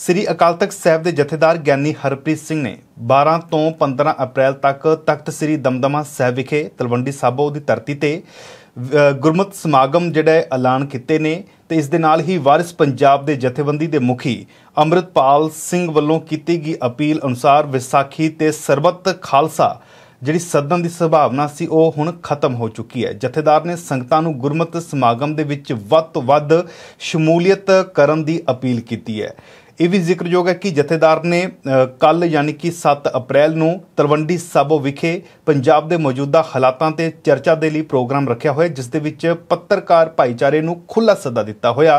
ਸ੍ਰੀ ਅਕਾਲ ਤਖਤ ਸਾਹਿਬ ਦੇ ਜਥੇਦਾਰ ਗਿਆਨੀ ਹਰਪ੍ਰੀਤ ਸਿੰਘ ਨੇ 12 ਤੋਂ 15 ਅਪ੍ਰੈਲ ਤੱਕ ਤਖਤ ਸ੍ਰੀ ਦਮਦਮਾ ਸਾਹਿਬ ਵਿਖੇ ਤਲਵੰਡੀ ਸਾਬੋ ਦੀ ਧਰਤੀ ਤੇ ਗੁਰਮਤ ਸਮਾਗਮ ਜਿਹੜਾ ਐਲਾਨ ਕੀਤੇ ਨੇ ਤੇ ਇਸ ਦੇ ਨਾਲ ਹੀ ਵਾਰਿਸ ਪੰਜਾਬ ਦੇ ਜਥੇਬੰਦੀ ਦੇ ਮੁਖੀ ਅੰਮ੍ਰਿਤਪਾਲ ਸਿੰਘ ਵੱਲੋਂ ਕੀਤੀ ਗਈ ਅਪੀਲ ਅਨੁਸਾਰ ਵਿਸਾਖੀ ਤੇ ਸਰਬੱਤ ਖਾਲਸਾ ਜਿਹੜੀ ਸਦਨ ਦੀ ਸੰਭਾਵਨਾ ਸੀ ਉਹ ਹੁਣ ਖਤਮ ਹੋ ਚੁੱਕੀ ਹੈ ਜਥੇਦਾਰ ਨੇ ਸੰਗਤਾਂ ਨੂੰ ਗੁਰਮਤ ਸਮਾਗਮ ਦੇ ਵਿੱਚ ਵੱਧ ਤੋਂ ਵੱਧ ਸ਼ਮੂਲੀਅਤ ਕਰਨ ਦੀ ਅਪੀਲ ਕੀਤੀ ਹੈ ਇਹ ਵੀ ਜ਼ਿਕਰਯੋਗ ਹੈ ਕਿ ਜਥੇਦਾਰ ਨੇ ਕੱਲ ਯਾਨੀ ਕਿ 7 ਅਪ੍ਰੈਲ ਨੂੰ ਤਲਵੰਡੀ ਸਾਬੋ ਵਿਖੇ ਪੰਜਾਬ ਦੇ ਮੌਜੂਦਾ ਹਾਲਾਤਾਂ ਤੇ ਚਰਚਾ ਦੇ ਲਈ ਪ੍ਰੋਗਰਾਮ ਰੱਖਿਆ ਹੋਇਆ ਜਿਸ ਦੇ ਵਿੱਚ ਪੱਤਰਕਾਰ ਭਾਈਚਾਰੇ ਨੂੰ ਖੁੱਲਾ ਸੱਦਾ ਦਿੱਤਾ ਹੋਇਆ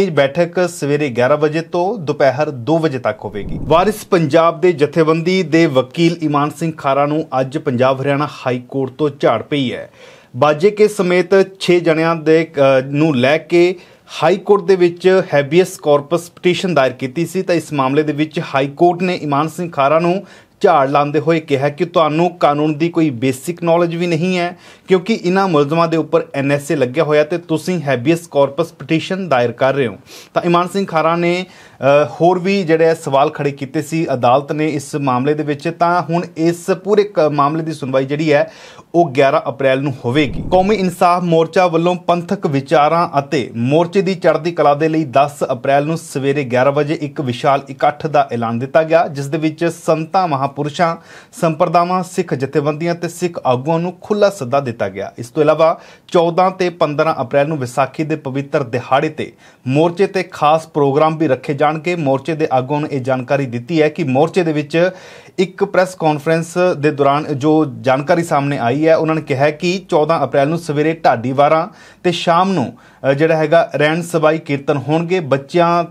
ਇਹ ਬੈਠਕ ਸਵੇਰੇ 11 ਵਜੇ ਤੋਂ ਦੁਪਹਿਰ 2 ਵਜੇ ਤੱਕ ਹੋਵੇਗੀ ਵਾਰਿਸ ਪੰਜਾਬ ਦੇ ਜਥੇਬੰਦੀ ਦੇ ਵਕੀਲ ਇਮਾਨ ਸਿੰਘ ਖਾਰਾ ਨੂੰ ਅੱਜ ਪੰਜਾਬ ਹਰਿਆਣਾ ਹਾਈ ਕੋਰਟ ਤੋਂ ਝਾੜ ਪਈ ਹੈ ਬਾਜੇ ਕੇ ਸਮੇਤ 6 ਜਣਿਆਂ ਦੇ ਨੂੰ ਲੈ ਕੇ ਹਾਈ ਕੋਰਟ ਦੇ ਵਿੱਚ ਹੈਬੀਅਸ ਕਾਰਪਸ ਪਟੀਸ਼ਨ ਦਾਇਰ ਕੀਤੀ ਸੀ ਤਾਂ ਇਸ ਮਾਮਲੇ ਦੇ ਵਿੱਚ ਹਾਈ ਕੋਰਟ ਨੇ ਇਮਾਨ ਸਿੰਘ ਖਾਰਾ ਨੂੰ ਝਾੜ ਲਾਉਂਦੇ ਹੋਏ ਕਿਹਾ ਕਿ ਤੁਹਾਨੂੰ ਕਾਨੂੰਨ ਦੀ ਕੋਈ ਬੇਸਿਕ ਨੌਲੇਜ ਵੀ ਨਹੀਂ ਹੈ ਕਿਉਂਕਿ ਇਹਨਾਂ ਮੁਲਜ਼ਮਾਂ ਦੇ ਉੱਪਰ ਐਨਐਸਏ ਲੱਗਿਆ ਹੋਇਆ ਤੇ ਤੁਸੀਂ ਹੈਬੀਅਸ ਕਾਰਪਸ ਪਟੀਸ਼ਨ ਦਾਇਰ ਕਰ ਰਹੇ ਹੋ ਤਾਂ ਇਮਾਨ ਸਿੰਘ ਖਾਰਾ ਨੇ ਹੋਰ ਵੀ ਜਿਹੜੇ ਸਵਾਲ ਖੜੇ ਕੀਤੇ ਸੀ ਅਦਾਲਤ ਨੇ ਇਸ ਮਾਮਲੇ ਦੇ ਵਿੱਚ ਤਾਂ ਹੁਣ ਇਸ ਪੂਰੇ ਮਾਮਲੇ ਦੀ ਸੁਣਵਾਈ ਜਿਹੜੀ ਹੈ ਉਹ 11 ਅਪ੍ਰੈਲ ਨੂੰ ਹੋਵੇਗੀ ਕੌਮੀ ਇਨਸਾਫ ਮੋਰਚਾ ਵੱਲੋਂ ਪੰਥਕ ਵਿਚਾਰਾਂ ਅਤੇ ਮੋਰਚੇ ਦੀ ਚੜ੍ਹਦੀ ਕਲਾ ਦੇ ਲਈ 10 ਅਪ੍ਰੈਲ ਨੂੰ ਸਵੇਰੇ 11 ਵਜੇ ਇੱਕ ਵਿਸ਼ਾਲ ਇਕੱਠ ਦਾ ਐਲਾਨ ਦਿੱਤਾ ਗਿਆ ਜਿਸ ਦੇ ਵਿੱਚ ਸੰਤਾ ਮਹਾ ਮਹਾਪੁਰਸ਼ਾਂ ਸੰਪਰਦਾਵਾਂ ਸਿੱਖ ਜਥੇਬੰਦੀਆਂ ਤੇ ਸਿੱਖ ਆਗੂਆਂ ਨੂੰ ਖੁੱਲਾ ਸੱਦਾ ਦਿੱਤਾ ਗਿਆ ਇਸ ਤੋਂ ਇਲਾਵਾ 14 ਤੇ 15 ਅਪ੍ਰੈਲ ਨੂੰ ਵਿਸਾਖੀ ਦੇ ਪਵਿੱਤਰ ਦਿਹਾੜੇ ਤੇ ਮੋਰਚੇ ਤੇ ਖਾਸ ਪ੍ਰੋਗਰਾਮ ਵੀ ਰੱਖੇ ਜਾਣਗੇ ਮੋਰਚੇ ਦੇ ਆਗੂਆਂ ਨੇ ਇਹ ਜਾਣਕਾਰੀ ਦਿੱਤੀ ਹੈ ਕਿ ਮੋਰਚੇ ਦੇ ਵਿੱਚ ਇੱਕ ਪ੍ਰੈਸ ਕਾਨਫਰੰਸ ਦੇ ਦੌਰਾਨ ਜੋ ਜਾਣਕਾਰੀ ਸਾਹਮਣੇ ਆਈ ਹੈ ਉਹਨਾਂ ਨੇ ਕਿਹਾ ਕਿ 14 ਅਪ੍ਰੈਲ ਨੂੰ ਸਵੇਰੇ ਢਾਡੀ ਵਾਰਾਂ ਤੇ ਸ਼ਾਮ ਨੂੰ ਜਿਹੜਾ ਹੈਗਾ ਰੈਣ ਸਬਾਈ ਕੀਰਤਨ ਹੋਣਗੇ ਬੱਚਿਆਂ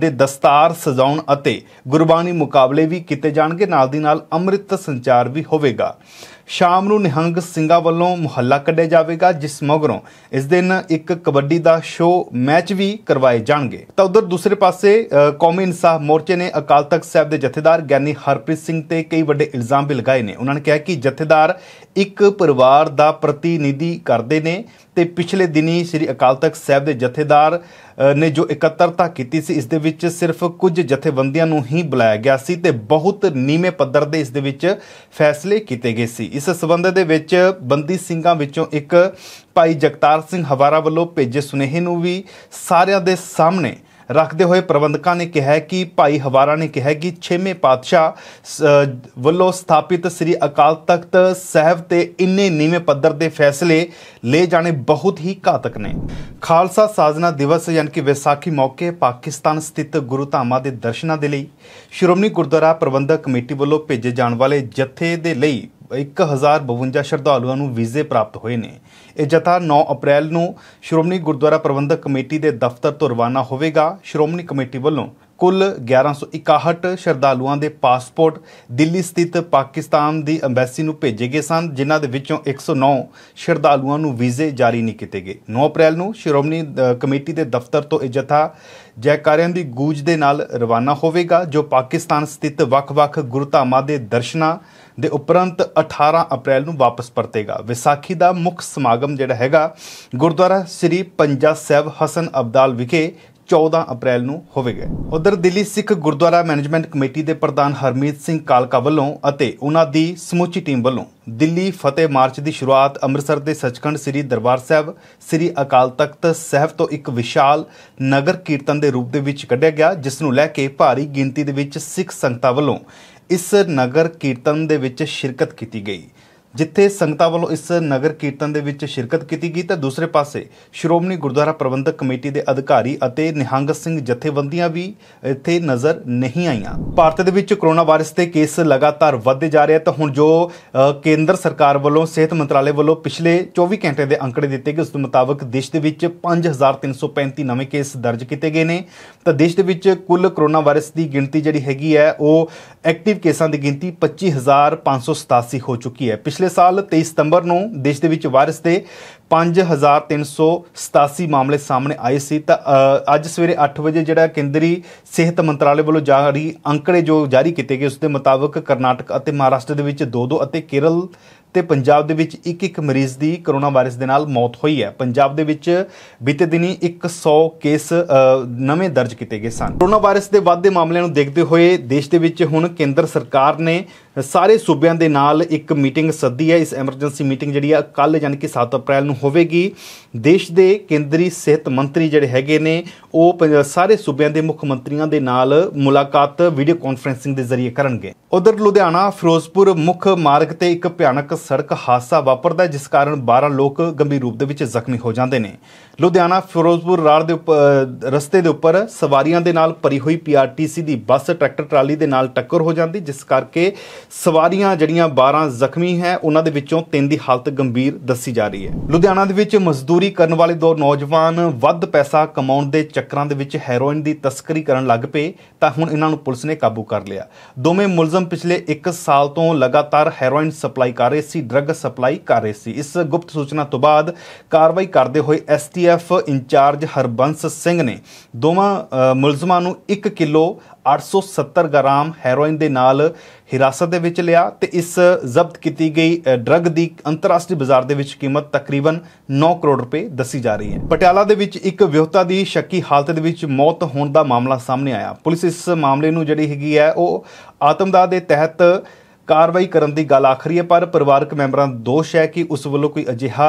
ਦੇ ਦਸਤਾਰ ਸਜਾਉਣ ਅਤੇ ਗੁਰਬਾਣੀ ਮੁਕਾਬਲੇ ਵੀ ਕੀਤੇ ਜਾਣਗੇ ਨਾਲ ਦੀ ਨਾਲ ਅੰਮ੍ਰਿਤ ਸੰਚਾਰ ਵੀ ਹੋਵੇਗਾ ਸ਼ਾਮ ਨੂੰ ਨਿਹੰਗ ਸਿੰਘਾਂ ਵੱਲੋਂ ਮੁਹੱਲਾ ਕੱਢਿਆ ਜਾਵੇਗਾ ਜਿਸ ਮਗਰੋਂ ਇਸ ਦਿਨ ਇੱਕ ਕਬੱਡੀ ਦਾ ਸ਼ੋਅ ਮੈਚ ਵੀ ਕਰਵਾਏ ਜਾਣਗੇ ਤਾਂ ਉਧਰ ਦੂਸਰੇ ਪਾਸੇ ਕੌਮੀ ਇਨਸਾਫ ਮੋਰਚੇ ਨੇ ਅਕਾਲ ਤਖਤ ਸਾਹਿਬ ਦੇ ਜਥੇਦਾਰ ਗਿਆਨੀ ਹਰਪ੍ਰੀਤ ਸਿੰਘ ਤੇ ਕਈ ਵੱਡੇ ਇਲਜ਼ਾਮ ਵੀ ਲਗਾਏ ਨੇ ਉਹਨਾਂ ਨੇ ਕਿਹਾ ਕਿ ਜਥੇਦਾਰ ਇੱਕ ਪਰਿਵਾਰ ਦਾ ਪ੍ਰਤੀਨਿਧੀ ਕਰਦੇ ਨੇ ਤੇ ਪਿਛਲੇ ਦਿਨੀ ਸ੍ਰੀ ਅਕਾਲ ਤਖਤ ਸਾਹਿਬ ਦੇ ਜਥੇਦਾਰ ਨੇ ਜੋ ਇਕੱਤਰਤਾ ਕੀਤੀ ਸੀ ਇਸ ਦੇ ਵਿੱਚ ਸਿਰਫ ਕੁਝ ਜਥੇਬੰਦੀਆਂ ਨੂੰ ਹੀ ਬੁਲਾਇਆ ਗਿਆ ਸੀ ਤੇ ਬਹੁਤ ਨੀਵੇਂ ਪੱਧਰ ਦੇ ਇਸ ਦੇ ਵਿੱਚ ਫੈਸਲੇ ਕੀਤੇ ਗਏ ਸੀ ਇਸ ਸਬੰਧ ਦੇ ਵਿੱਚ ਬੰਦੀ ਸਿੰਘਾਂ ਵਿੱਚੋਂ ਇੱਕ ਭਾਈ ਜਗਤਾਰ ਸਿੰਘ ਹਵਾਰਾ ਵੱਲੋਂ ਭੇਜੇ ਸੁਨੇਹੇ ਨੂੰ ਵੀ ਸਾਰਿਆਂ ਦੇ ਸਾਹਮਣੇ ਰੱਖਦੇ ਹੋਏ ਪ੍ਰਬੰਧਕਾਂ ਨੇ ਕਿਹਾ ਕਿ ਭਾਈ ਹਵਾਰਾ ਨੇ ਕਿਹਾ ਕਿ 6ਵੇਂ ਪਾਤਸ਼ਾਹ ਵੱਲੋਂ ਸਥਾਪਿਤ ਸ੍ਰੀ ਅਕਾਲ ਤਖਤ ਸਾਹਿਬ ਤੇ ਇੰਨੇ ਨੀਵੇਂ ਪੱਧਰ ਦੇ ਫੈਸਲੇ ਲੈ ਜਾਣੇ ਬਹੁਤ ਹੀ ਘਾਤਕ ਨੇ ਖਾਲਸਾ ਸਾਜਨਾ ਦਿਵਸ ਯਾਨੀ ਕਿ ਵਿਸਾਖੀ ਮੌਕੇ ਪਾਕਿਸਤਾਨ ਸਥਿਤ ਗੁਰੂ ਧਾਮਾਂ ਦੇ ਦਰਸ਼ਨਾਂ ਦੇ ਲਈ ਸ਼੍ਰੋਮਣੀ ਗੁਰਦੁਆਰਾ ਪ੍ਰਬੰਧਕ ਕਮੇਟੀ ਵੱਲੋਂ ਭੇਜੇ ਜਾਣ ਵਾਲੇ ਜਥੇ ਦੇ ਲਈ 1052 ਸ਼ਰਧਾਲੂਆਂ ਨੂੰ ਵੀਜ਼ੇ ਪ੍ਰਾਪਤ ਹੋਏ ਨੇ ਇਹ ਜਥਾ 9 ਅਪ੍ਰੈਲ ਨੂੰ ਸ਼੍ਰੋਮਣੀ ਗੁਰਦੁਆਰਾ ਪ੍ਰਬੰਧਕ ਕਮੇਟੀ ਦੇ ਦਫ਼ਤਰ ਤੋਂ ਰਵਾਨਾ ਹੋਵੇਗਾ ਸ਼੍ਰੋਮਣੀ ਕਮੇਟੀ ਵੱਲੋਂ ਕੁੱਲ 1161 ਸ਼ਰਧਾਲੂਆਂ ਦੇ ਪਾਸਪੋਰਟ ਦਿੱਲੀ ਸਥਿਤ ਪਾਕਿਸਤਾਨ ਦੀ ਐਮਬੈਸੀ ਨੂੰ ਭੇਜੇ ਗਏ ਸਨ ਜਿਨ੍ਹਾਂ ਦੇ ਵਿੱਚੋਂ 109 ਸ਼ਰਧਾਲੂਆਂ ਨੂੰ ਵੀਜ਼ੇ ਜਾਰੀ ਨਹੀਂ ਕੀਤੇ ਗਏ 9 ਅਪ੍ਰੈਲ ਨੂੰ ਸ਼੍ਰੋਮਣੀ ਕਮੇਟੀ ਦੇ ਦਫ਼ਤਰ ਤੋਂ ਇਹ ਜਥਾ ਜੈਕਾਰਿਆਂ ਦੀ ਗੂੰਜ ਦੇ ਨਾਲ ਰਵਾਨਾ ਹੋਵੇਗਾ ਜੋ ਪਾਕਿਸਤਾਨ ਸਥਿਤ ਵੱਖ-ਵੱਖ ਗੁਰਧਾਮਾਂ ਦੇ ਦਰਸ਼ਨਾਂ ਦੇ ਉਪਰੰਤ 18 ਅਪ੍ਰੈਲ ਨੂੰ ਵਾਪਸ ਪਰਤੇਗਾ ਵਿਸਾਖੀ ਦਾ ਮੁੱਖ ਸਮਾਗਮ ਜਿਹੜਾ ਹੈਗਾ ਗੁਰਦੁਆਰਾ ਸ੍ਰੀ ਪੰਜਾ ਸਾਹਿਬ ਹਸਨ ਅਬਦਾਲ ਵਿਖੇ 14 ਅਪ੍ਰੈਲ ਨੂੰ ਹੋਵੇਗਾ ਉਧਰ ਦਿੱਲੀ ਸਿੱਖ ਗੁਰਦੁਆਰਾ ਮੈਨੇਜਮੈਂਟ ਕਮੇਟੀ ਦੇ ਪ੍ਰਧਾਨ ਹਰਮੀਤ ਸਿੰਘ ਕਾਲਕਾ ਵੱਲੋਂ ਅਤੇ ਉਹਨਾਂ ਦੀ ਸਮੁੱਚੀ ਟੀਮ ਵੱਲੋਂ ਦਿੱਲੀ ਫਤਿਹ ਮਾਰਚ ਦੀ ਸ਼ੁਰੂਆਤ ਅੰਮ੍ਰਿਤਸਰ ਦੇ ਸੱਚਖੰਡ ਸ੍ਰੀ ਦਰਬਾਰ ਸਾਹਿਬ ਸ੍ਰੀ ਅਕਾਲ ਤਖਤ ਸਾਹਿਬ ਤੋਂ ਇੱਕ ਵਿਸ਼ਾਲ ਨਗਰ ਕੀਰਤਨ ਦੇ ਰੂਪ ਦੇ ਵਿੱਚ ਕੱਢਿਆ ਗਿਆ ਜਿਸ ਨੂੰ ਲੈ ਕੇ ਭਾਰੀ ਗਿਣਤੀ ਦੇ ਵਿੱਚ ਸਿੱਖ ਸੰਗਤਾਂ ਵੱਲੋਂ ਇਸ ਨਗਰ ਕੀਰਤਨ ਦੇ ਵਿੱਚ ਸ਼ਿਰਕਤ ਕੀਤੀ ਗਈ ਜਿੱਥੇ ਸੰਗਤਾਂ ਵੱਲੋਂ ਇਸ ਨਗਰ ਕੀਰਤਨ ਦੇ ਵਿੱਚ ਸ਼ਿਰਕਤ ਕੀਤੀ ਗਈ ਤਾਂ ਦੂਸਰੇ ਪਾਸੇ ਸ਼੍ਰੋਮਣੀ ਗੁਰਦੁਆਰਾ ਪ੍ਰਬੰਧਕ ਕਮੇਟੀ ਦੇ ਅਧਿਕਾਰੀ ਅਤੇ ਨਿਹੰਗ ਸਿੰਘ ਜਥੇਬੰਦੀਆਂ ਵੀ ਇੱਥੇ ਨਜ਼ਰ ਨਹੀਂ ਆਈਆਂ ਭਾਰਤ ਦੇ ਵਿੱਚ ਕੋਰੋਨਾ ਵਾਇਰਸ ਦੇ ਕੇਸ ਲਗਾਤਾਰ ਵੱਧਦੇ ਜਾ ਰਹੇ ਆ ਤਾਂ ਹੁਣ ਜੋ ਕੇਂਦਰ ਸਰਕਾਰ ਵੱਲੋਂ ਸਿਹਤ ਮੰਤਰਾਲੇ ਵੱਲੋਂ ਪਿਛਲੇ 24 ਘੰਟੇ ਦੇ ਅੰਕੜੇ ਦਿੱਤੇ ਗਏ ਉਸ ਦੇ ਮੁਤਾਬਕ ਦੇਸ਼ ਦੇ ਵਿੱਚ 5335 ਨਵੇਂ ਕੇਸ ਦਰਜ ਕੀਤੇ ਗਏ ਨੇ ਤਾਂ ਦੇਸ਼ ਦੇ ਵਿੱਚ ਕੁੱਲ ਕੋਰੋਨਾ ਵਾਇਰਸ ਦੀ ਗਿਣਤੀ ਜਿਹੜੀ ਹੈਗੀ ਹੈ ਉਹ ਐਕਟਿਵ ਕੇਸਾਂ ਦੀ ਗਿਣਤੀ 25587 ਹੋ ਚੁੱਕੀ ਹੈ ਪਿਛਲੇ ਸਾਲ 23 ਸਤੰਬਰ ਨੂੰ ਦੇਸ਼ ਦੇ ਵਿੱਚ ਵਾਇਰਸ ਦੇ 5387 ਮਾਮਲੇ ਸਾਹਮਣੇ ਆਏ ਸੀ ਤਾਂ ਅੱਜ ਸਵੇਰੇ 8 ਵਜੇ ਜਿਹੜਾ ਕੇਂਦਰੀ ਸਿਹਤ ਮੰਤਰਾਲੇ ਵੱਲੋਂ ਜਾਰੀ ਅੰਕੜੇ ਜੋ ਜਾਰੀ ਕੀਤੇ ਗਏ ਉਸ ਦੇ ਮੁਤਾਬਕ ਕਰਨਾਟਕ ਅਤੇ ਮਹਾਰਾਸ਼ਟਰ ਦੇ ਵਿੱਚ 2-2 ਅਤੇ ਕੇਰਲ ਤੇ ਪੰਜਾਬ ਦੇ ਵਿੱਚ ਇੱਕ ਇੱਕ ਮਰੀਜ਼ ਦੀ ਕਰੋਨਾ ਵਾਇਰਸ ਦੇ ਨਾਲ ਮੌਤ ਹੋਈ ਹੈ ਪੰਜਾਬ ਦੇ ਵਿੱਚ ਬੀਤੇ ਦਿਨੀ 100 ਕੇਸ ਨਵੇਂ ਦਰਜ ਕੀਤੇ ਗਏ ਸਨ ਕਰੋਨਾ ਵਾਇਰਸ ਦੇ ਵਾਧੇ ਮਾਮਲਿਆਂ ਨੂੰ ਦੇਖਦੇ ਹੋਏ ਦੇਸ਼ ਦੇ ਵਿੱਚ ਹੁਣ ਕੇਂਦਰ ਸਰਕਾਰ ਨੇ ਸਾਰੇ ਸੂਬਿਆਂ ਦੇ ਨਾਲ ਇੱਕ ਮੀਟਿੰਗ ਸੱਦੀ ਹੈ ਇਸ ਐਮਰਜੈਂਸੀ ਮੀਟਿੰਗ ਜਿਹੜੀ ਆ ਕੱਲ ਯਾਨੀ ਕਿ 7 ਅਪ੍ਰੈਲ ਨੂੰ ਹੋਵੇਗੀ ਦੇਸ਼ ਦੇ ਕੇਂਦਰੀ ਸਿਹਤ ਮੰਤਰੀ ਜਿਹੜੇ ਹੈਗੇ ਨੇ ਉਹ ਸਾਰੇ ਸੂਬਿਆਂ ਦੇ ਮੁੱਖ ਮੰਤਰੀਆਂ ਦੇ ਨਾਲ ਮੁਲਾਕਾਤ ਵੀਡੀਓ ਕਾਨਫਰੈਂਸਿੰਗ ਦੇ ਜ਼ਰੀਏ ਕਰਨਗੇ ਉਧਰ ਲੁਧਿਆਣਾ ਫਿਰੋਜ਼ਪੁਰ ਮੁੱਖ ਮਾਰਗ ਤੇ ਇੱਕ ਭਿਆਨਕ ਸੜਕ ਹਾਦਸਾ ਵਾਪਰਦਾ ਜਿਸ ਕਾਰਨ 12 ਲੋਕ ਗੰਭੀਰ ਰੂਪ ਦੇ ਵਿੱਚ ਜ਼ਖਮੀ ਹੋ ਜਾਂਦੇ ਨੇ ਲੁਧਿਆਣਾ ਫਿਰੋਜ਼ਪੁਰ ਰਾਹ ਦੇ ਰਸਤੇ ਦੇ ਉੱਪਰ ਸਵਾਰੀਆਂ ਦੇ ਨਾਲ ਭਰੀ ਹੋਈ ਪੀਆਰਟੀਸੀ ਦੀ ਬੱਸ ਟਰੈਕਟਰ ਟਰਾਲੀ ਦੇ ਨਾਲ ਟੱਕਰ ਹੋ ਜਾਂਦੀ ਜਿਸ ਕਰਕੇ ਸਵਾਰੀਆਂ ਜਿਹੜੀਆਂ 12 ਜ਼ਖਮੀ ਹੈ ਉਹਨਾਂ ਦੇ ਵਿੱਚੋਂ ਤਿੰਨ ਦੀ ਹਾਲਤ ਗੰਭੀਰ ਦੱਸੀ ਜਾ ਰਹੀ ਹੈ ਲੁਧਿਆਣਾ ਦੇ ਵਿੱਚ ਮਜ਼ਦੂਰੀ ਕਰਨ ਵਾਲੇ ਦੋ ਨੌਜਵਾਨ ਵੱਧ ਪੈਸਾ ਕਮਾਉਣ ਦੇ ਚੱਕਰਾਂ ਦੇ ਵਿੱਚ ਹੈਰੋਇਨ ਦੀ ਤਸਕਰੀ ਕਰਨ ਲੱਗ ਪਏ ਤਾਂ ਹੁਣ ਇਹਨਾਂ ਨੂੰ ਪੁਲਿਸ ਨੇ ਕਾਬੂ ਕਰ ਲਿਆ ਦੋਵੇਂ ਮੁਲਜ਼ਮ ਪਿਛਲੇ 1 ਸਾਲ ਤੋਂ ਲਗਾਤਾਰ ਹੈਰੋਇਨ ਸਪਲਾਈ ਕਰ ਰਹੇ ਸੀ ਡਰੱਗ ਸਪਲਾਈ ਕਰ ਰਹੇ ਸੀ ਇਸ ਗੁਪਤ ਸੂਚਨਾ ਤੋਂ ਬਾਅਦ ਕਾਰਵਾਈ ਕਰਦੇ ਹੋਏ ਐਸਟੀਐਫ ਇੰਚਾਰਜ ਹਰਬੰਸ ਸਿੰਘ ਨੇ ਦੋਵਾਂ ਮੁਲਜ਼ਮਾਂ ਨੂੰ 1 ਕਿਲੋ 870 ਗ੍ਰਾਮ ਹੈਰੋਇਨ ਦੇ ਨਾਲ ਹਿਰਾਸਤ ਦੇ ਵਿੱਚ ਲਿਆ ਤੇ ਇਸ ਜ਼ਬਤ ਕੀਤੀ ਗਈ ਡਰੱਗ ਦੀ ਅੰਤਰਰਾਸ਼ਟਰੀ ਬਾਜ਼ਾਰ ਦੇ ਵਿੱਚ ਕੀਮਤ ਤਕਰੀਬਨ 9 ਕਰੋੜ ਰੁਪਏ ਦੱਸੀ ਜਾ ਰਹੀ ਹੈ ਪਟਿਆਲਾ ਦੇ ਵਿੱਚ ਇੱਕ ਵਿਅਕਤਾ ਦੀ ਸ਼ੱਕੀ ਹਾਲਤ ਦੇ ਵਿੱਚ ਮੌਤ ਹੋਣ ਦਾ ਮਾਮਲਾ ਸਾਹਮਣੇ ਆਇਆ ਪੁਲਿਸ ਇਸ ਮਾਮਲੇ ਨੂੰ ਜਿਹੜੀ ਹੈਗੀ ਹੈ ਉਹ ਆਤਮਦਾਹ ਦੇ ਤਹਿਤ ਕਾਰਵਾਈ ਕਰਨ ਦੀ ਗੱਲ ਆਖਰੀ ਹੈ ਪਰ ਪਰਿਵਾਰਕ ਮੈਂਬਰਾਂ ਦਾ ਦੋਸ਼ ਹੈ ਕਿ ਉਸ ਵੱਲੋਂ ਕੋਈ ਅਜਿਹਾ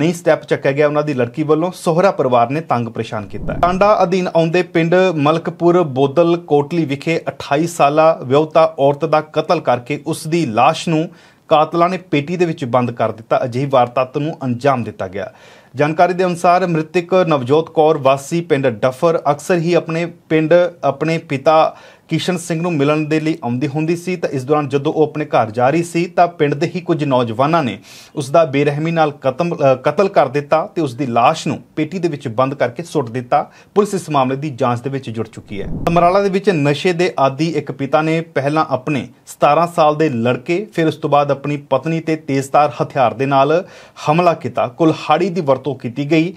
ਨਹੀਂ ਸਟੈਪ ਚੱਕਿਆ ਗਿਆ ਉਹਨਾਂ ਦੀ ਲੜਕੀ ਵੱਲੋਂ ਸਹੁਰਾ ਪਰਿਵਾਰ ਨੇ ਤੰਗ ਪਰੇਸ਼ਾਨ ਕੀਤਾ ਟਾਂਡਾ ਅਧੀਨ ਆਉਂਦੇ ਪਿੰਡ ਮਲਕਪੁਰ ਬੋਦਲ ਕੋਟਲੀ ਵਿਖੇ 28 ਸਾਲਾ ਵਿਆਹੁਤਾ ਔਰਤ ਦਾ ਕਤਲ ਕਰਕੇ ਉਸ ਦੀ লাশ ਨੂੰ ਕਾਤਲਾਂ ਨੇ ਪੇਟੀ ਦੇ ਵਿੱਚ ਬੰਦ ਕਰ ਦਿੱਤਾ ਅਜਿਹੀ ਵਾਰਤਾਤ ਨੂੰ ਅੰਜਾਮ ਦਿੱਤਾ ਗਿਆ ਜਾਣਕਾਰੀ ਦੇ ਅਨੁਸਾਰ ਮ੍ਰਿਤਕ ਨਵਜੋਤ ਕੌਰ ਵਾਸੀ ਪਿੰਡ ਡਫਰ ਅਕਸਰ ਹੀ ਆਪਣੇ ਪਿੰਡ ਆਪਣੇ ਪਿਤਾ ਕਿਸ਼ਨ ਸਿੰਘ ਨੂੰ ਮਿਲਣ ਦੇ ਲਈ ਆਉਂਦੀ ਹੁੰਦੀ ਸੀ ਤਾਂ ਇਸ ਦੌਰਾਨ ਜਦੋਂ ਉਹ ਆਪਣੇ ਘਰ ਜਾ ਰਹੀ ਸੀ ਤਾਂ ਪਿੰਡ ਦੇ ਹੀ ਕੁਝ ਨੌਜਵਾਨਾਂ ਨੇ ਉਸ ਦਾ ਬੇਰਹਿਮੀ ਨਾਲ ਕਤਮ ਕਤਲ ਕਰ ਦਿੱਤਾ ਤੇ ਉਸ ਦੀ লাশ ਨੂੰ ਪੇਟੀ ਦੇ ਵਿੱਚ ਬੰਦ ਕਰਕੇ ਸੁੱਟ ਦਿੱਤਾ ਪੁਲਿਸ ਇਸ ਮਾਮਲੇ ਦੀ ਜਾਂਚ ਦੇ ਵਿੱਚ ਜੁੜ ਚੁੱਕੀ ਹੈ ਅਮਰਾਲਾ ਦੇ ਵਿੱਚ ਨਸ਼ੇ ਦੇ ਆਦੀ ਇੱਕ ਪਿਤਾ ਨੇ ਪਹਿਲਾਂ ਆਪਣੇ 17 ਸਾਲ ਦੇ ਲੜਕੇ ਫਿਰ ਉਸ ਤੋਂ ਬਾਅਦ ਆਪਣੀ ਪਤਨੀ ਤੇ ਤੇਜ਼ਧਾਰ ਹਥਿਆਰ ਦੇ ਨਾਲ ਹਮਲਾ ਕੀਤਾ ਕੁਲਹਾੜੀ ਦੀ ਵਰਤੋਂ ਕੀਤੀ ਗਈ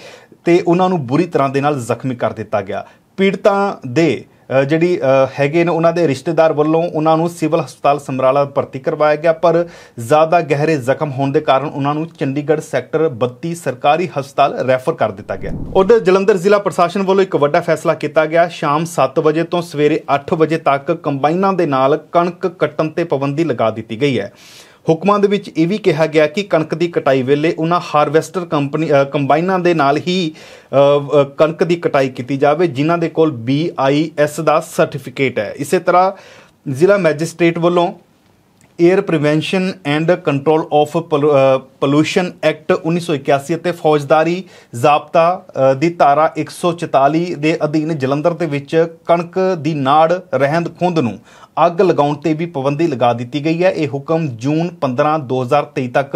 ਤੇ ਉਹਨਾਂ ਨੂੰ ਬੁਰੀ ਤਰ੍ਹਾਂ ਦੇ ਨਾਲ ਜ਼ਖਮੀ ਕਰ ਦਿੱਤਾ ਗਿਆ ਪੀੜਤਾਂ ਦੇ ਜਿਹੜੀ ਹੈਗੇ ਨੇ ਉਹਨਾਂ ਦੇ ਰਿਸ਼ਤੇਦਾਰ ਵੱਲੋਂ ਉਹਨਾਂ ਨੂੰ ਸਿਵਲ ਹਸਪਤਾਲ ਸਮਰਾਲਾ ਭਰਤੀ ਕਰਵਾਇਆ ਗਿਆ ਪਰ ਜ਼ਿਆਦਾ ਗਹਿਰੇ ਜ਼ਖਮ ਹੋਣ ਦੇ ਕਾਰਨ ਉਹਨਾਂ ਨੂੰ ਚੰਡੀਗੜ੍ਹ ਸੈਕਟਰ 32 ਸਰਕਾਰੀ ਹਸਪਤਾਲ ਰੈਫਰ ਕਰ ਦਿੱਤਾ ਗਿਆ ਉਧਰ ਜਲੰਧਰ ਜ਼ਿਲ੍ਹਾ ਪ੍ਰਸ਼ਾਸਨ ਵੱਲੋਂ ਇੱਕ ਵੱਡਾ ਫੈਸਲਾ ਕੀਤਾ ਗਿਆ ਸ਼ਾਮ 7 ਵਜੇ ਤੋਂ ਸਵੇਰੇ 8 ਵਜੇ ਤੱਕ ਕੰਬਾਈਨਾਂ ਦੇ ਨਾਲ ਕਣਕ ਕੱਟਣ ਤੇ ਪਾਬੰਦੀ ਲਗਾ ਦਿੱਤੀ ਗਈ ਹੈ ਹੁਕਮਾਂ ਦੇ ਵਿੱਚ ਇਹ ਵੀ ਕਿਹਾ ਗਿਆ ਕਿ ਕਣਕ ਦੀ ਕਟਾਈ ਵੇਲੇ ਉਹਨਾਂ ਹਾਰਵੈਸਟਰ ਕੰਪਨੀ ਕੰਬਾਈਨਾਂ ਦੇ ਨਾਲ ਹੀ ਕਣਕ ਦੀ ਕਟਾਈ ਕੀਤੀ ਜਾਵੇ ਜਿਨ੍ਹਾਂ ਦੇ ਕੋਲ BIS ਦਾ ਸਰਟੀਫਿਕੇਟ ਹੈ ਇਸੇ ਤਰ੍ਹਾਂ ਜ਼ਿਲ੍ਹਾ ਮੈਜਿਸਟ੍ਰੇਟ ਵੱਲੋਂ air prevention and control of pollution act 1981 ਅਤੇ ਫੌਜਦਾਰੀ ਜ਼ਾਬਤਾ ਦੀ ਧਾਰਾ 144 ਦੇ ਅਧੀਨ ਜਲੰਧਰ ਦੇ ਵਿੱਚ ਕਣਕ ਦੀ ਨਾੜ ਰਹਿੰਦ ਖੁੰਦ ਨੂੰ ਅੱਗ ਲਗਾਉਣ ਤੇ ਵੀ ਪਾਬੰਦੀ ਲਗਾ ਦਿੱਤੀ ਗਈ ਹੈ ਇਹ ਹੁਕਮ ਜੂਨ 15 2023 ਤੱਕ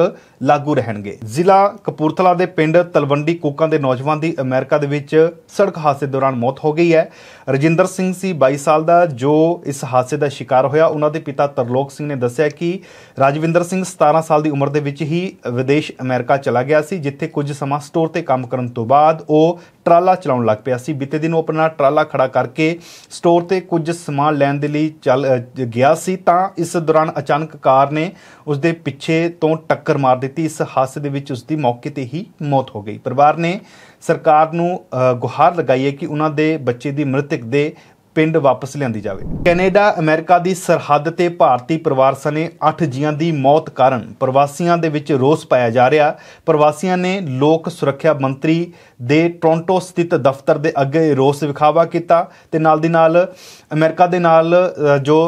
ਲਾਗੂ ਰਹਿਣਗੇ ਜ਼ਿਲ੍ਹਾ ਕਪੂਰਥਲਾ ਦੇ ਪਿੰਡ ਤਲਵੰਡੀ ਕੋਕਾਂ ਦੇ ਨੌਜਵਾਨ ਦੀ ਅਮਰੀਕਾ ਦੇ ਵਿੱਚ ਸੜਕ ਹਾਦਸੇ ਦੌਰਾਨ ਮੌਤ ਹੋ ਗਈ ਹੈ ਰਜਿੰਦਰ ਸਿੰਘ ਸੀ 22 ਸਾਲ ਦਾ ਜੋ ਇਸ ਹਾਦਸੇ ਦਾ ਸ਼ਿਕਾਰ ਹੋਇਆ ਉਹਨਾਂ ਦੇ ਪਿਤਾ ਤਰਲੋਕ ਸਿੰਘ ਨੇ ਦੱਸਿਆ ਕਿ ਰਾਜਵਿੰਦਰ ਸਿੰਘ 17 ਸਾਲ ਦੀ ਉਮਰ ਦੇ ਵਿੱਚ ਹੀ ਵਿਦੇਸ਼ ਅਮਰੀਕਾ ਚਲਾ ਗਿਆ ਸੀ ਜਿੱਥੇ ਕੁਝ ਸਮਾਂ ਸਟੋਰ ਤੇ ਕੰਮ ਕਰਨ ਤੋਂ ਬਾਅਦ ਉਹ ਟਰਾਲਾ ਚਲਾਉਣ ਲੱਗ ਪਿਆ ਸੀ ਬੀਤੇ ਦਿਨ ਉਹ ਆਪਣਾ ਟਰਾਲਾ ਖੜਾ ਕਰਕੇ ਸਟੋਰ ਤੇ ਕੁਝ ਸਮਾਨ ਲੈਣ ਦੇ ਲਈ ਚੱਲ ਗਿਆ ਸੀ ਤਾਂ ਇਸ ਦੌਰਾਨ ਅਚਾਨਕ ਕਾਰ ਨੇ ਉਸ ਦੇ ਪਿੱਛੇ ਤੋਂ ਟੱਕਰ ਮਾਰ ਦਿੱਤੀ ਇਸ ਹਾਦਸੇ ਦੇ ਵਿੱਚ ਉਸ ਦੀ ਮੌਕੇ ਤੇ ਹੀ ਮੌਤ ਹੋ ਗਈ ਪਰਿਵਾਰ ਨੇ ਸਰਕਾਰ ਨੂੰ ਗੁਹਾਰ ਲਗਾਈ ਹੈ ਕਿ ਉਹਨਾਂ ਦੇ ਬੱਚੇ ਦੀ ਮ੍ਰਿਤਕ ਦੇ ਪਿੰਡ ਵਾਪਸ ਲਿਆਂਦੀ ਜਾਵੇ ਕੈਨੇਡਾ ਅਮਰੀਕਾ ਦੀ ਸਰਹੱਦ ਤੇ ਭਾਰਤੀ ਪਰਿਵਾਰ ਸਨੇ 8 ਜੀਆਂ ਦੀ ਮੌਤ ਕਾਰਨ ਪ੍ਰਵਾਸੀਆਂ ਦੇ ਵਿੱਚ ਰੋਸ ਪਾਇਆ ਜਾ ਰਿਹਾ ਪ੍ਰਵਾਸੀਆਂ ਨੇ ਲੋਕ ਸੁਰੱਖਿਆ ਮੰਤਰੀ ਦੇ ਟੋਰਾਂਟੋ ਸਥਿਤ ਦਫ਼ਤਰ ਦੇ ਅੱਗੇ ਰੋਸ ਵਿਖਾਵਾ ਕੀਤਾ ਤੇ ਨਾਲ ਦੀ ਨਾਲ ਅਮਰੀਕਾ ਦੇ ਨਾਲ ਜੋ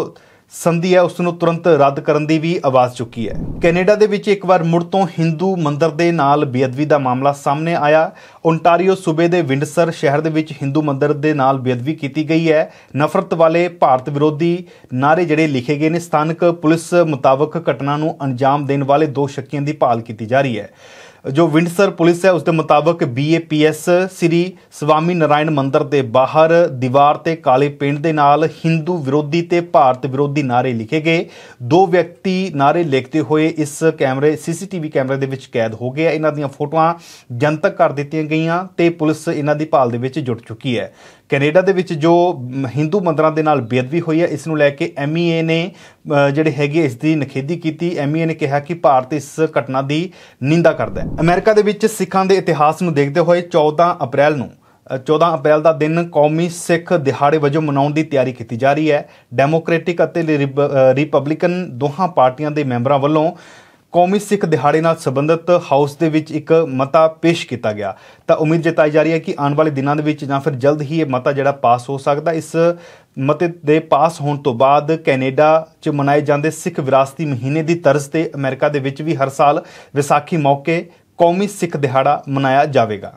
ਸੰਧੀ ਹੈ ਉਸ ਨੂੰ ਤੁਰੰਤ ਰੱਦ ਕਰਨ ਦੀ ਵੀ ਆਵਾਜ਼ ਚੁੱਕੀ ਹੈ ਕੈਨੇਡਾ ਦੇ ਵਿੱਚ ਇੱਕ ਵਾਰ ਮੁੜ ਤੋਂ ਹਿੰਦੂ ਮੰਦਰ ਦੇ ਨਾਲ ਬੇਅਦਬੀ ਦਾ ਮਾਮਲਾ ਸਾਹਮਣੇ ਆਇਆ ਓਨਟਾਰੀਓ ਸੂਬੇ ਦੇ ਵਿੰਡਸਰ ਸ਼ਹਿਰ ਦੇ ਵਿੱਚ ਹਿੰਦੂ ਮੰਦਰ ਦੇ ਨਾਲ ਬੇਅਦਬੀ ਕੀਤੀ ਗਈ ਹੈ ਨਫ਼ਰਤ ਵਾਲੇ ਭਾਰਤ ਵਿਰੋਧੀ ਨਾਰੇ ਜਿਹੜੇ ਲਿਖੇ ਗਏ ਨੇ ਸਥਾਨਕ ਪੁਲਿਸ ਮੁਤਾਬਕ ਘਟਨਾ ਨੂੰ ਅੰਜਾਮ ਦੇਣ ਵਾਲੇ ਦੋ ਸ਼ੱਕੀਆਂ ਦੀ ਭਾਲ ਕੀਤੀ ਜਾ ਰਹੀ ਹੈ ਜੋ ਵਿੰਡਸਰ ਪੁਲਿਸ ਹੈ ਉਸ ਦੇ ਮੁਤਾਬਕ ਬੀਏਪੀਐਸ ਸ੍ਰੀ ਸਵਾਮੀ ਨਾਰਾਇਣ ਮੰਦਿਰ ਦੇ ਬਾਹਰ ਦੀਵਾਰ ਤੇ ਕਾਲੇ ਪੇਂਟ ਦੇ ਨਾਲ ਹਿੰਦੂ ਵਿਰੋਧੀ ਤੇ ਭਾਰਤ ਵਿਰੋਧੀ ਨਾਰੇ ਲਿਖੇ ਗਏ ਦੋ ਵਿਅਕਤੀ ਨਾਰੇ ਲਿਖਦੇ ਹੋਏ ਇਸ ਕੈਮਰੇ ਸੀਸੀਟੀਵੀ ਕੈਮਰੇ ਦੇ ਵਿੱਚ ਕੈਦ ਹੋ ਗਏ ਇਹਨਾਂ ਦੀਆਂ ਫੋਟੋਆਂ ਜਨਤਕ ਕਰ ਦਿੱਤੀਆਂ ਗਈਆਂ ਤੇ ਪੁਲਿਸ ਇਹਨਾਂ ਦੀ ਭਾਲ ਦੇ ਵਿੱਚ ਜੁਟ ਚੁੱਕੀ ਹੈ ਕੈਨੇਡਾ ਦੇ ਵਿੱਚ ਜੋ ਹਿੰਦੂ ਮੰਦਰਾਂ ਦੇ ਨਾਲ ਬੇਅਦਬੀ ਹੋਈ ਹੈ ਇਸ ਨੂੰ ਲੈ ਕੇ ਐਮਈਏ e ਨੇ ਜਿਹੜੇ ਹੈਗੇ ਇਸ ਦੀ ਨਖੇਦੀ ਕੀਤੀ ਐਮਈਏ e ਨੇ ਕਿਹਾ ਕਿ ਭਾਰਤ ਇਸ ਘਟਨਾ ਦੀ ਨਿੰਦਾ ਕਰਦਾ ਹੈ ਅਮਰੀਕਾ ਦੇ ਵਿੱਚ ਸਿੱਖਾਂ ਦੇ ਇਤਿਹਾਸ ਨੂੰ ਦੇਖਦੇ ਹੋਏ 14 ਅਪ੍ਰੈਲ ਨੂੰ 14 ਅਪ੍ਰੈਲ ਦਾ ਦਿਨ ਕੌਮੀ ਸਿੱਖ ਦਿਹਾੜੇ ਵਜੋਂ ਮਨਾਉਣ ਦੀ ਤਿਆਰੀ ਕੀਤੀ ਜਾ ਰਹੀ ਹੈ ਡੈਮੋਕ੍ਰੈਟਿਕ ਅਤੇ ਰਿਪਬਲਿਕਨ ਦੋਹਾਂ ਪਾਰਟੀਆਂ ਦੇ ਮੈਂਬਰਾਂ ਵੱਲੋਂ ਕੌਮੀ ਸਿੱਖ ਦਿਹਾੜੇ ਨਾਲ ਸੰਬੰਧਿਤ ਹਾਊਸ ਦੇ ਵਿੱਚ ਇੱਕ ਮਤਾ ਪੇਸ਼ ਕੀਤਾ ਗਿਆ ਤਾਂ ਉਮੀਦ ਜਤਾਈ ਜਾ ਰਹੀ ਹੈ ਕਿ ਆਉਣ ਵਾਲੇ ਦਿਨਾਂ ਦੇ ਵਿੱਚ ਜਾਂ ਫਿਰ ਜਲਦ ਹੀ ਇਹ ਮਤਾ ਜਿਹੜਾ ਪਾਸ ਹੋ ਸਕਦਾ ਇਸ ਮਤੇ ਦੇ ਪਾਸ ਹੋਣ ਤੋਂ ਬਾਅਦ ਕੈਨੇਡਾ 'ਚ ਮਨਾਏ ਜਾਂਦੇ ਸਿੱਖ ਵਿਰਾਸਤੀ ਮਹੀਨੇ ਦੀ ਤਰਜ਼ ਤੇ ਅਮਰੀਕਾ ਦੇ ਵਿੱਚ ਵੀ ਹਰ ਸਾਲ ਵਿਸਾਖੀ ਮੌਕੇ ਕੌਮੀ ਸਿੱਖ ਦਿਹਾੜਾ ਮਨਾਇਆ ਜਾਵੇਗਾ